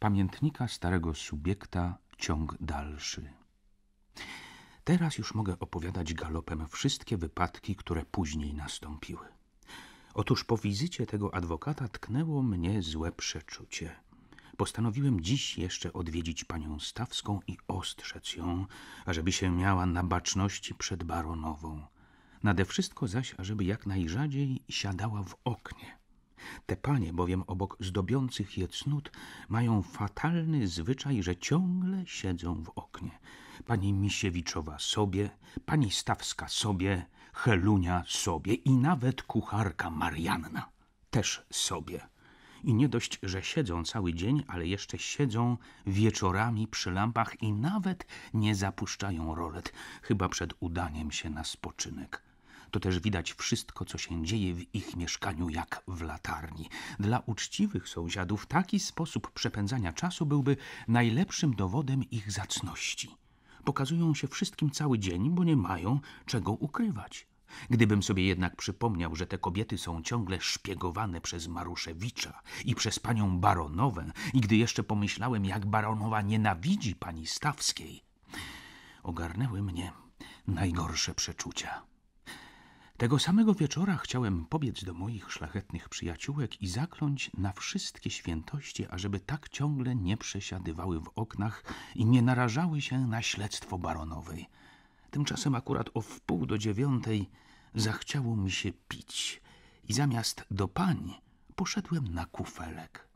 pamiętnika starego subiekta ciąg dalszy. Teraz już mogę opowiadać galopem wszystkie wypadki, które później nastąpiły. Otóż po wizycie tego adwokata tknęło mnie złe przeczucie. Postanowiłem dziś jeszcze odwiedzić panią Stawską i ostrzec ją, ażeby się miała na baczności przed baronową. Nade wszystko zaś, ażeby jak najrzadziej siadała w oknie. Te panie bowiem obok zdobiących je cnót mają fatalny zwyczaj, że ciągle siedzą w oknie. Pani Misiewiczowa sobie, pani Stawska sobie, Helunia sobie i nawet kucharka Marianna też sobie. I nie dość, że siedzą cały dzień, ale jeszcze siedzą wieczorami przy lampach i nawet nie zapuszczają rolet, chyba przed udaniem się na spoczynek. To też widać wszystko, co się dzieje w ich mieszkaniu, jak w latarni. Dla uczciwych sąsiadów taki sposób przepędzania czasu byłby najlepszym dowodem ich zacności. Pokazują się wszystkim cały dzień, bo nie mają czego ukrywać. Gdybym sobie jednak przypomniał, że te kobiety są ciągle szpiegowane przez Maruszewicza i przez panią baronowę, i gdy jeszcze pomyślałem, jak baronowa nienawidzi pani Stawskiej, ogarnęły mnie najgorsze przeczucia. Tego samego wieczora chciałem pobiec do moich szlachetnych przyjaciółek i zakląć na wszystkie świętości, ażeby tak ciągle nie przesiadywały w oknach i nie narażały się na śledztwo baronowej. Tymczasem akurat o wpół do dziewiątej zachciało mi się pić i zamiast do pań poszedłem na kufelek.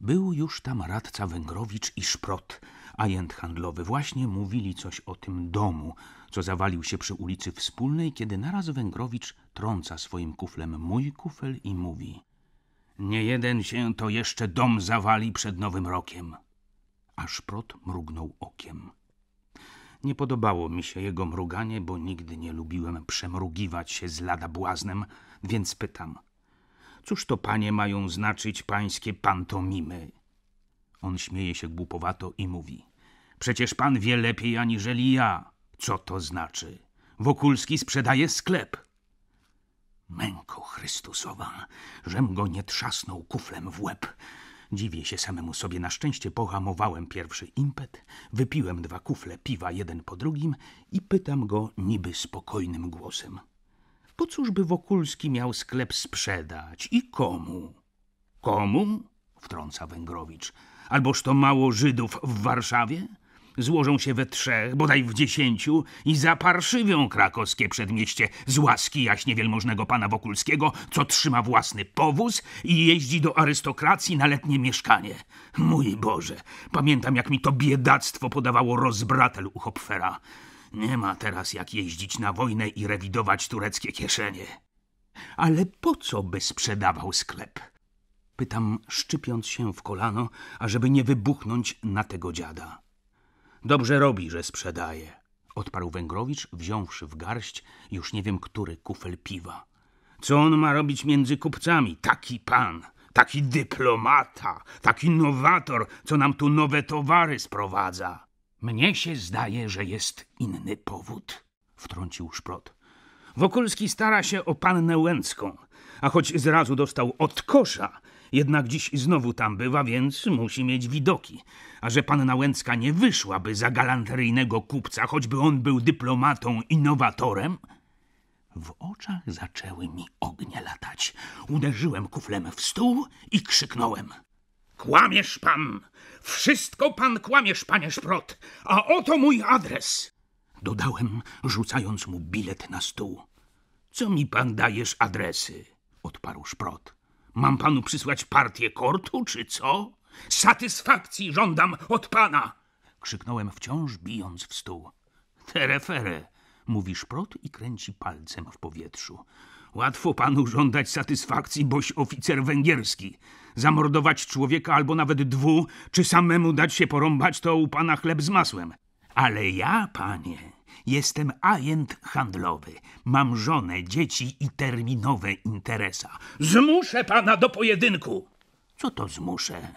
Był już tam radca Węgrowicz i Szprot – Ajent handlowy właśnie mówili coś o tym domu, co zawalił się przy ulicy Wspólnej, kiedy naraz Węgrowicz trąca swoim kuflem mój kufel i mówi Nie jeden się to jeszcze dom zawali przed Nowym Rokiem. A Szprot mrugnął okiem. Nie podobało mi się jego mruganie, bo nigdy nie lubiłem przemrugiwać się z lada błaznem, więc pytam Cóż to panie mają znaczyć pańskie pantomimy? On śmieje się głupowato i mówi – Przecież pan wie lepiej aniżeli ja, co to znaczy. Wokulski sprzedaje sklep. Męko Chrystusowa, żem go nie trzasnął kuflem w łeb. Dziwię się samemu sobie, na szczęście pohamowałem pierwszy impet, wypiłem dwa kufle piwa jeden po drugim i pytam go niby spokojnym głosem. Po cóż by Wokulski miał sklep sprzedać i komu? Komu? wtrąca Węgrowicz. Alboż to mało Żydów w Warszawie? złożą się we trzech, bodaj w dziesięciu i zaparszywią krakowskie przedmieście z łaski jaśnie wielmożnego pana Wokulskiego, co trzyma własny powóz i jeździ do arystokracji na letnie mieszkanie. Mój Boże, pamiętam jak mi to biedactwo podawało rozbratel u Hopfera. Nie ma teraz jak jeździć na wojnę i rewidować tureckie kieszenie. Ale po co by sprzedawał sklep? Pytam, szczypiąc się w kolano, ażeby nie wybuchnąć na tego dziada. Dobrze robi, że sprzedaje, odparł Węgrowicz, wziąwszy w garść już nie wiem który kufel piwa. Co on ma robić między kupcami? Taki pan, taki dyplomata, taki nowator, co nam tu nowe towary sprowadza. Mnie się zdaje, że jest inny powód, wtrącił Szprot. Wokulski stara się o pannę Łęcką, a choć zrazu dostał od kosza, jednak dziś znowu tam bywa, więc musi mieć widoki. A że panna Łęcka nie wyszłaby za galanteryjnego kupca, choćby on był dyplomatą, innowatorem... W oczach zaczęły mi ognie latać. Uderzyłem kuflem w stół i krzyknąłem. Kłamiesz pan! Wszystko pan kłamiesz, panie Szprot! A oto mój adres! Dodałem, rzucając mu bilet na stół. Co mi pan dajesz adresy? Odparł Szprot. Mam panu przysłać partię kortu, czy co? Satysfakcji żądam od pana! Krzyknąłem wciąż, bijąc w stół. Terefere, mówi szprot i kręci palcem w powietrzu. Łatwo panu żądać satysfakcji, boś oficer węgierski. Zamordować człowieka albo nawet dwu, czy samemu dać się porąbać, to u pana chleb z masłem. Ale ja, panie, Jestem agent handlowy. Mam żonę, dzieci i terminowe interesa. Zmuszę pana do pojedynku. Co to zmuszę?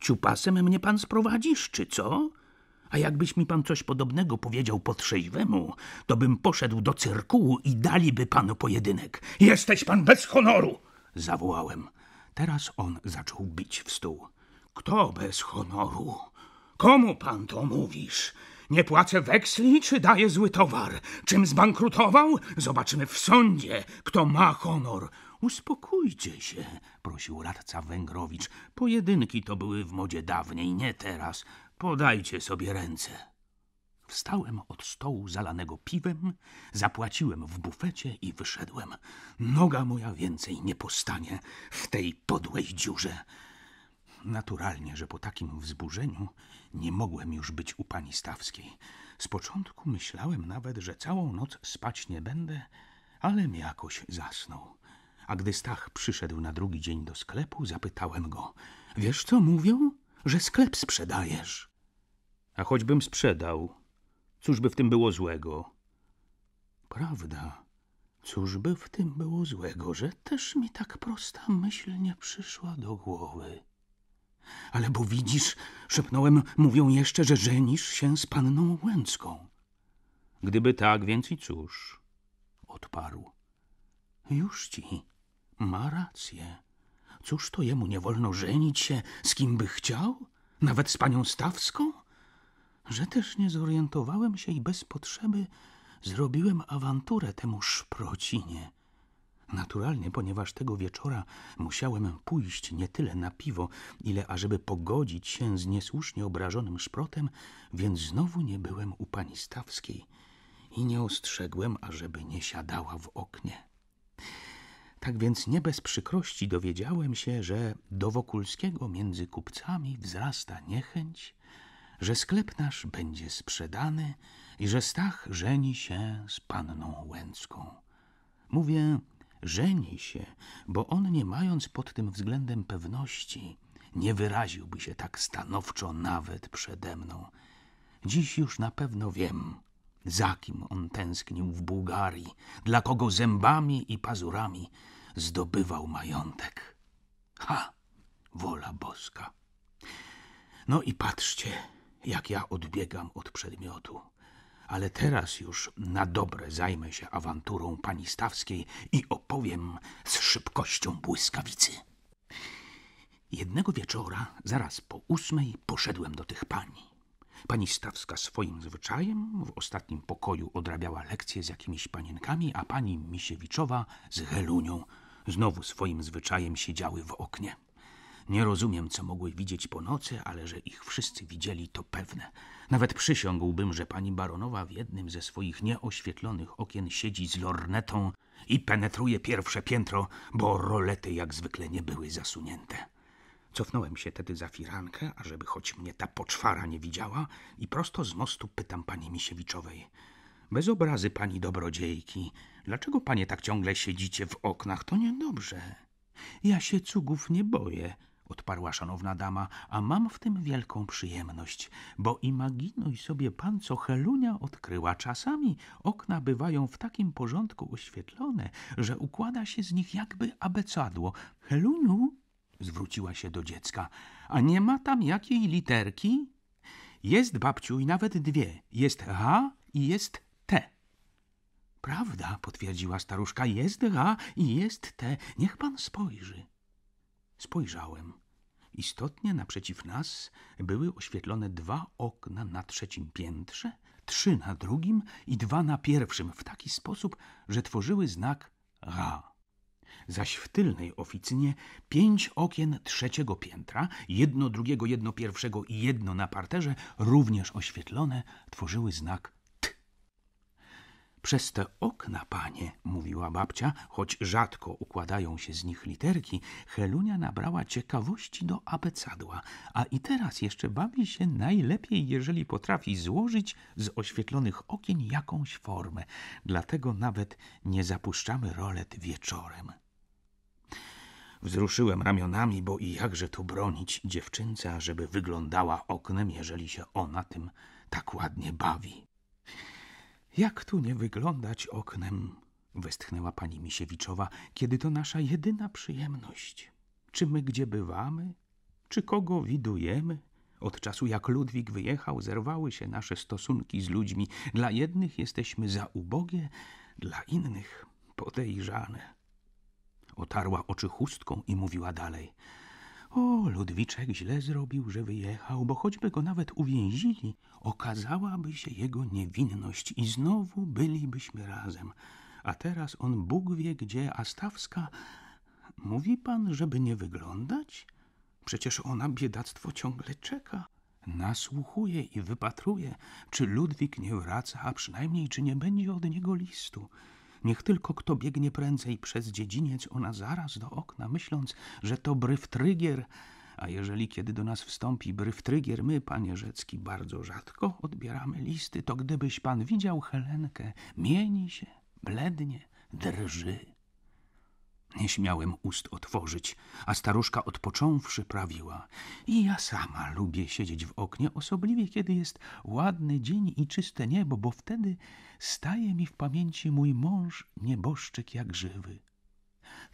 Ciupasem mnie pan sprowadzisz, czy co? A jakbyś mi pan coś podobnego powiedział po trzeźwemu, to bym poszedł do cyrkułu i daliby panu pojedynek. Jesteś pan bez honoru! zawołałem. Teraz on zaczął bić w stół. Kto bez honoru? Komu pan to mówisz? Nie płacę weksli, czy daję zły towar? Czym zbankrutował? Zobaczymy w sądzie, kto ma honor. Uspokójcie się, prosił radca Węgrowicz. Pojedynki to były w modzie dawniej, nie teraz. Podajcie sobie ręce. Wstałem od stołu zalanego piwem, zapłaciłem w bufecie i wyszedłem. Noga moja więcej nie postanie w tej podłej dziurze. Naturalnie, że po takim wzburzeniu nie mogłem już być u pani Stawskiej. Z początku myślałem nawet, że całą noc spać nie będę, ale mi jakoś zasnął. A gdy Stach przyszedł na drugi dzień do sklepu, zapytałem go: Wiesz co mówią? Że sklep sprzedajesz. A choćbym sprzedał, cóż by w tym było złego? Prawda, cóż by w tym było złego, że też mi tak prosta myśl nie przyszła do głowy. Ale bo widzisz, szepnąłem, mówią jeszcze, że żenisz się z panną Łęcką. Gdyby tak, więc i cóż, odparł. Już ci, ma rację. Cóż to jemu nie wolno żenić się z kim by chciał? Nawet z panią Stawską? Że też nie zorientowałem się i bez potrzeby zrobiłem awanturę temu szprocinie. Naturalnie, ponieważ tego wieczora musiałem pójść nie tyle na piwo, ile ażeby pogodzić się z niesłusznie obrażonym szprotem, więc znowu nie byłem u pani Stawskiej i nie ostrzegłem, ażeby nie siadała w oknie. Tak więc nie bez przykrości dowiedziałem się, że do Wokulskiego między kupcami wzrasta niechęć, że sklep nasz będzie sprzedany i że Stach żeni się z panną Łęcką. Mówię Żeni się, bo on nie mając pod tym względem pewności, nie wyraziłby się tak stanowczo nawet przede mną. Dziś już na pewno wiem, za kim on tęsknił w Bułgarii, dla kogo zębami i pazurami zdobywał majątek. Ha! Wola boska. No i patrzcie, jak ja odbiegam od przedmiotu ale teraz już na dobre zajmę się awanturą pani Stawskiej i opowiem z szybkością błyskawicy. Jednego wieczora, zaraz po ósmej, poszedłem do tych pani. Pani Stawska swoim zwyczajem w ostatnim pokoju odrabiała lekcje z jakimiś panienkami, a pani Misiewiczowa z Helunią znowu swoim zwyczajem siedziały w oknie. Nie rozumiem, co mogły widzieć po nocy, ale że ich wszyscy widzieli, to pewne. Nawet przysiągłbym, że pani baronowa w jednym ze swoich nieoświetlonych okien siedzi z lornetą i penetruje pierwsze piętro, bo rolety jak zwykle nie były zasunięte. Cofnąłem się tedy za firankę, ażeby choć mnie ta poczwara nie widziała i prosto z mostu pytam pani Misiewiczowej. Bez obrazy pani dobrodziejki, dlaczego panie tak ciągle siedzicie w oknach? To niedobrze. Ja się cugów nie boję, odparła szanowna dama, a mam w tym wielką przyjemność, bo imaginuj sobie pan, co Helunia odkryła. Czasami okna bywają w takim porządku oświetlone, że układa się z nich jakby abecadło. Heluniu, zwróciła się do dziecka, a nie ma tam jakiej literki? Jest, babciu, i nawet dwie. Jest H i jest T. Prawda, potwierdziła staruszka, jest H i jest T. Niech pan spojrzy. Spojrzałem. Istotnie naprzeciw nas były oświetlone dwa okna na trzecim piętrze, trzy na drugim i dwa na pierwszym, w taki sposób, że tworzyły znak Ra. Zaś w tylnej oficynie pięć okien trzeciego piętra, jedno drugiego, jedno pierwszego i jedno na parterze, również oświetlone, tworzyły znak przez te okna, panie, mówiła babcia, choć rzadko układają się z nich literki, Helunia nabrała ciekawości do abecadła, a i teraz jeszcze bawi się najlepiej, jeżeli potrafi złożyć z oświetlonych okien jakąś formę. Dlatego nawet nie zapuszczamy rolet wieczorem. Wzruszyłem ramionami, bo i jakże tu bronić dziewczynca, żeby wyglądała oknem, jeżeli się ona tym tak ładnie bawi. Jak tu nie wyglądać oknem? westchnęła pani Misiewiczowa, kiedy to nasza jedyna przyjemność. Czy my gdzie bywamy? Czy kogo widujemy? Od czasu jak Ludwik wyjechał, zerwały się nasze stosunki z ludźmi. Dla jednych jesteśmy za ubogie, dla innych podejrzane. Otarła oczy chustką i mówiła dalej – o, Ludwiczek źle zrobił, że wyjechał, bo choćby go nawet uwięzili, okazałaby się jego niewinność i znowu bylibyśmy razem. A teraz on Bóg wie gdzie, a Stawska... Mówi pan, żeby nie wyglądać? Przecież ona biedactwo ciągle czeka. Nasłuchuje i wypatruje, czy Ludwik nie wraca, a przynajmniej czy nie będzie od niego listu. Niech tylko kto biegnie prędzej przez dziedziniec, ona zaraz do okna, myśląc, że to bryftrygier. A jeżeli kiedy do nas wstąpi bryftrygier, my, panie Rzecki, bardzo rzadko odbieramy listy, to gdybyś pan widział Helenkę, mieni się, blednie, drży. Nie śmiałem ust otworzyć, a staruszka odpocząwszy prawiła. I ja sama lubię siedzieć w oknie, osobliwie kiedy jest ładny dzień i czyste niebo, bo wtedy staje mi w pamięci mój mąż nieboszczyk jak żywy.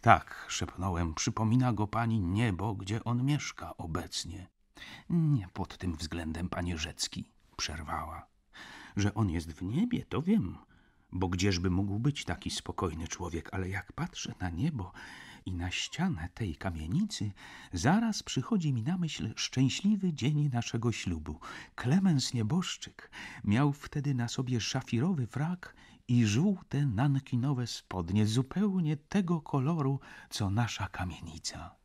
Tak, szepnąłem, przypomina go pani niebo, gdzie on mieszka obecnie. Nie pod tym względem, panie Rzecki, przerwała. Że on jest w niebie, to wiem, bo gdzieżby mógł być taki spokojny człowiek, ale jak patrzę na niebo i na ścianę tej kamienicy, zaraz przychodzi mi na myśl szczęśliwy dzień naszego ślubu. Klemens Nieboszczyk miał wtedy na sobie szafirowy frak i żółte nankinowe spodnie, zupełnie tego koloru, co nasza kamienica.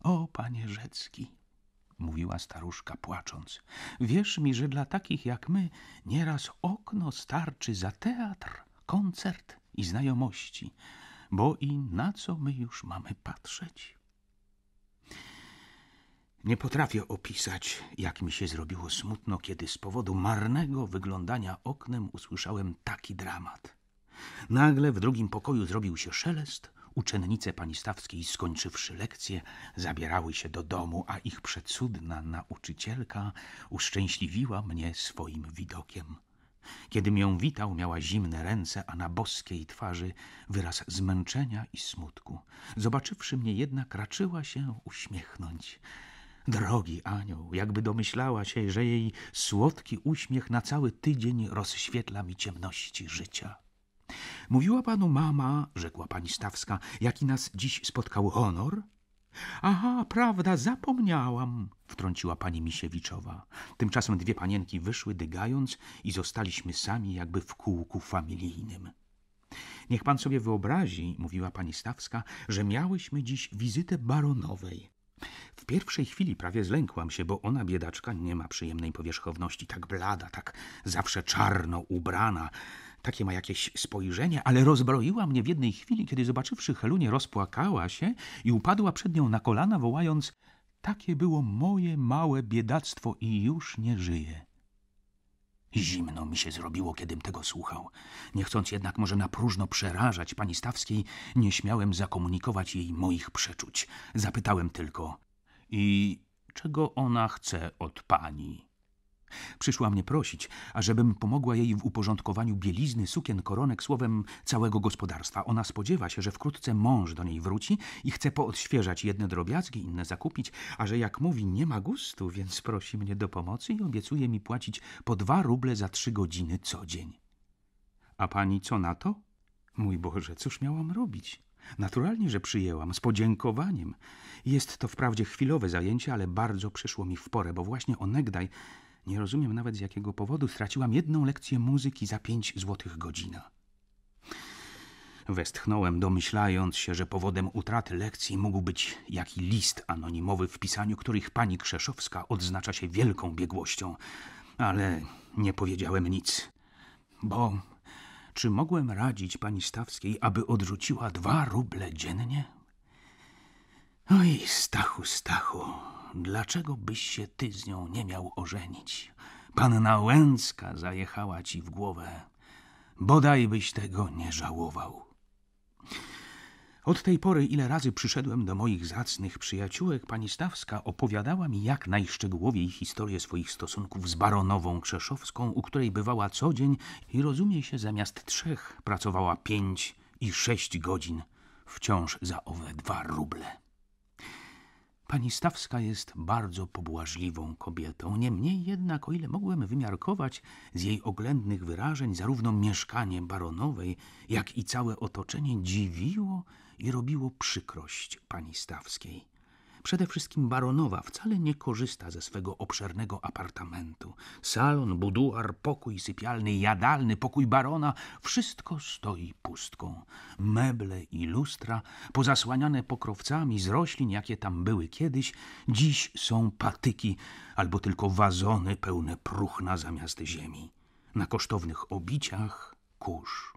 O, panie Rzecki! mówiła staruszka płacząc. Wierz mi, że dla takich jak my nieraz okno starczy za teatr, koncert i znajomości, bo i na co my już mamy patrzeć? Nie potrafię opisać, jak mi się zrobiło smutno, kiedy z powodu marnego wyglądania oknem usłyszałem taki dramat. Nagle w drugim pokoju zrobił się szelest, Uczennice pani Stawskiej, skończywszy lekcję, zabierały się do domu, a ich przecudna nauczycielka uszczęśliwiła mnie swoim widokiem. Kiedym ją witał, miała zimne ręce, a na boskiej twarzy wyraz zmęczenia i smutku. Zobaczywszy mnie jednak, raczyła się uśmiechnąć. Drogi anioł, jakby domyślała się, że jej słodki uśmiech na cały tydzień rozświetla mi ciemności życia. Mówiła panu mama, rzekła pani Stawska, jaki nas dziś spotkał honor? Aha, prawda, zapomniałam, wtrąciła pani Misiewiczowa. Tymczasem dwie panienki wyszły dygając i zostaliśmy sami jakby w kółku familijnym. Niech pan sobie wyobrazi, mówiła pani Stawska, że miałyśmy dziś wizytę baronowej. W pierwszej chwili prawie zlękłam się, bo ona, biedaczka, nie ma przyjemnej powierzchowności, tak blada, tak zawsze czarno ubrana, takie ma jakieś spojrzenie, ale rozbroiła mnie w jednej chwili, kiedy zobaczywszy Helunię rozpłakała się i upadła przed nią na kolana, wołając takie było moje małe biedactwo i już nie żyje. Zimno mi się zrobiło, kiedym tego słuchał. Nie chcąc jednak może na próżno przerażać pani Stawskiej, nie śmiałem zakomunikować jej moich przeczuć. Zapytałem tylko – i czego ona chce od pani? Przyszła mnie prosić, ażebym pomogła jej w uporządkowaniu bielizny, sukien, koronek, słowem całego gospodarstwa. Ona spodziewa się, że wkrótce mąż do niej wróci i chce poodświeżać jedne drobiazgi, inne zakupić, a że jak mówi nie ma gustu, więc prosi mnie do pomocy i obiecuje mi płacić po dwa ruble za trzy godziny co dzień. A pani co na to? Mój Boże, cóż miałam robić? Naturalnie, że przyjęłam, z podziękowaniem. Jest to wprawdzie chwilowe zajęcie, ale bardzo przyszło mi w porę, bo właśnie onegdaj nie rozumiem nawet z jakiego powodu straciłam jedną lekcję muzyki za pięć złotych godzina. Westchnąłem, domyślając się, że powodem utraty lekcji mógł być jaki list anonimowy, w pisaniu których pani Krzeszowska odznacza się wielką biegłością. Ale nie powiedziałem nic, bo czy mogłem radzić pani Stawskiej, aby odrzuciła dwa ruble dziennie? Oj, Stachu, Stachu dlaczego byś się ty z nią nie miał ożenić? Panna Łęcka zajechała ci w głowę. Bodaj byś tego nie żałował. Od tej pory, ile razy przyszedłem do moich zacnych przyjaciółek, pani Stawska opowiadała mi jak najszczegółowiej historię swoich stosunków z baronową Krzeszowską, u której bywała co dzień i rozumie się, zamiast trzech pracowała pięć i sześć godzin, wciąż za owe dwa ruble. Pani Stawska jest bardzo pobłażliwą kobietą. Niemniej jednak, o ile mogłem wymiarkować z jej oględnych wyrażeń, zarówno mieszkanie baronowej, jak i całe otoczenie dziwiło i robiło przykrość pani Stawskiej. Przede wszystkim baronowa wcale nie korzysta ze swego obszernego apartamentu. Salon, buduar, pokój sypialny, jadalny, pokój barona wszystko stoi pustką. Meble i lustra, pozasłaniane pokrowcami z roślin, jakie tam były kiedyś, dziś są patyki albo tylko wazony pełne próchna zamiast ziemi. Na kosztownych obiciach kurz.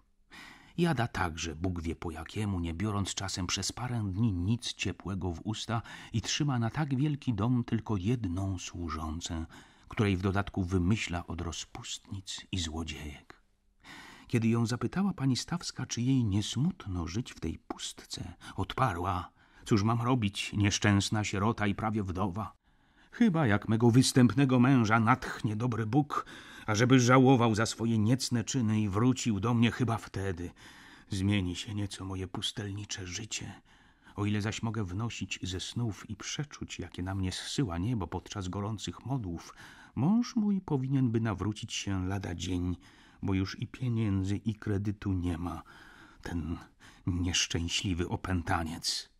Jada także, Bóg wie po jakiemu, nie biorąc czasem przez parę dni nic ciepłego w usta i trzyma na tak wielki dom tylko jedną służącę, której w dodatku wymyśla od rozpustnic i złodziejek. Kiedy ją zapytała pani Stawska, czy jej nie smutno żyć w tej pustce, odparła: Cóż mam robić, nieszczęsna sierota i prawie wdowa? Chyba jak mego występnego męża natchnie dobry Bóg, a żeby żałował za swoje niecne czyny i wrócił do mnie chyba wtedy. Zmieni się nieco moje pustelnicze życie. O ile zaś mogę wnosić ze snów i przeczuć, jakie na mnie zsyła niebo podczas gorących modłów, mąż mój powinien by nawrócić się lada dzień, bo już i pieniędzy, i kredytu nie ma. Ten nieszczęśliwy opętaniec.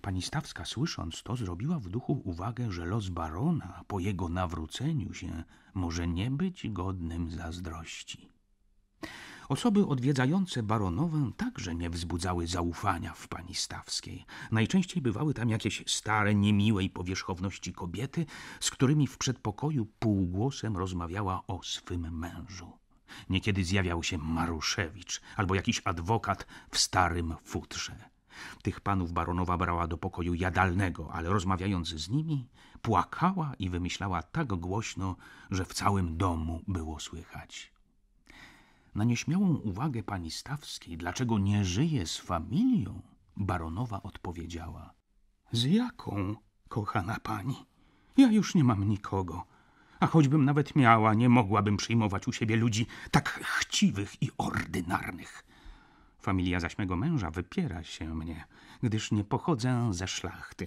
Pani Stawska, słysząc to, zrobiła w duchu uwagę, że los barona po jego nawróceniu się może nie być godnym zazdrości. Osoby odwiedzające baronowę także nie wzbudzały zaufania w pani Stawskiej. Najczęściej bywały tam jakieś stare, niemiłej powierzchowności kobiety, z którymi w przedpokoju półgłosem rozmawiała o swym mężu. Niekiedy zjawiał się Maruszewicz albo jakiś adwokat w starym futrze. Tych panów baronowa brała do pokoju jadalnego, ale rozmawiając z nimi, płakała i wymyślała tak głośno, że w całym domu było słychać. Na nieśmiałą uwagę pani Stawskiej, dlaczego nie żyje z familią, baronowa odpowiedziała. Z jaką, kochana pani? Ja już nie mam nikogo. A choćbym nawet miała, nie mogłabym przyjmować u siebie ludzi tak chciwych i ordynarnych. Familia zaś mego męża wypiera się mnie, gdyż nie pochodzę ze szlachty,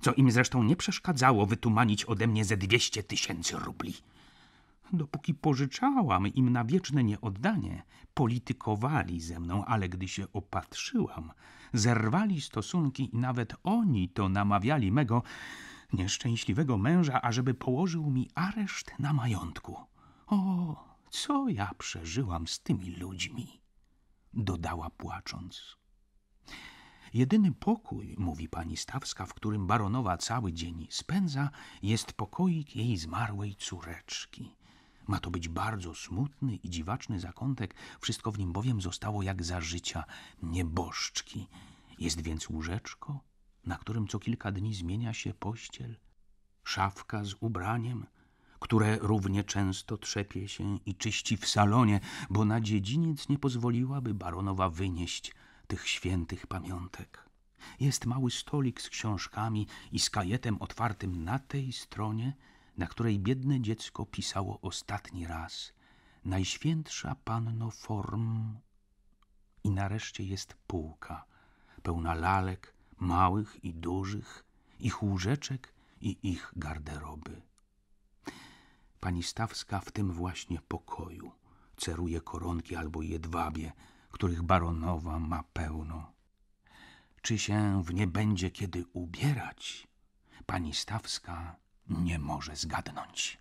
co im zresztą nie przeszkadzało wytumanić ode mnie ze dwieście tysięcy rubli. Dopóki pożyczałam im na wieczne nieoddanie, politykowali ze mną, ale gdy się opatrzyłam, zerwali stosunki i nawet oni to namawiali mego nieszczęśliwego męża, ażeby położył mi areszt na majątku. O, co ja przeżyłam z tymi ludźmi! dodała płacząc. Jedyny pokój, mówi pani Stawska, w którym baronowa cały dzień spędza, jest pokoik jej zmarłej córeczki. Ma to być bardzo smutny i dziwaczny zakątek, wszystko w nim bowiem zostało jak za życia nieboszczki. Jest więc łóżeczko, na którym co kilka dni zmienia się pościel, szafka z ubraniem, które równie często trzepie się i czyści w salonie, bo na dziedziniec nie pozwoliłaby baronowa wynieść tych świętych pamiątek. Jest mały stolik z książkami i z kajetem otwartym na tej stronie, na której biedne dziecko pisało ostatni raz. Najświętsza panno form. I nareszcie jest półka, pełna lalek, małych i dużych, ich łóżeczek i ich garderoby. Pani Stawska w tym właśnie pokoju ceruje koronki albo jedwabie, których baronowa ma pełno. Czy się w nie będzie kiedy ubierać, pani Stawska nie może zgadnąć.